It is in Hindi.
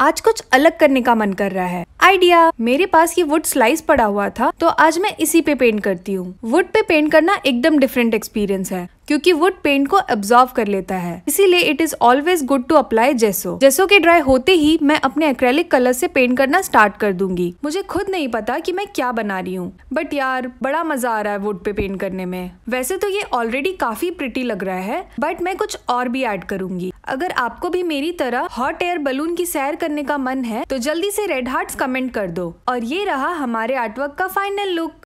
आज कुछ अलग करने का मन कर रहा है आइडिया मेरे पास ये वुड स्लाइस पड़ा हुआ था तो आज मैं इसी पे पेंट करती हूँ वुड पे पेंट करना एकदम डिफरेंट एक्सपीरियंस है क्योंकि वुड पेंट को एब्जॉर्व कर लेता है इसीलिए it is always good to apply जेसो जेसो के ड्राई होते ही मैं अपने एक्रेलिक कलर से पेंट करना स्टार्ट कर दूंगी मुझे खुद नहीं पता कि मैं क्या बना रही हूँ बट यार बड़ा मजा आ रहा है वुड पे पेंट करने में वैसे तो ये ऑलरेडी काफी प्रिटी लग रहा है बट मैं कुछ और भी एड करूंगी अगर आपको भी मेरी तरह हॉट एयर बलून की सैर करने का मन है तो जल्दी से रेड हार्ट कमेंट कर दो और ये रहा हमारे आर्टवर्क का फाइनल लुक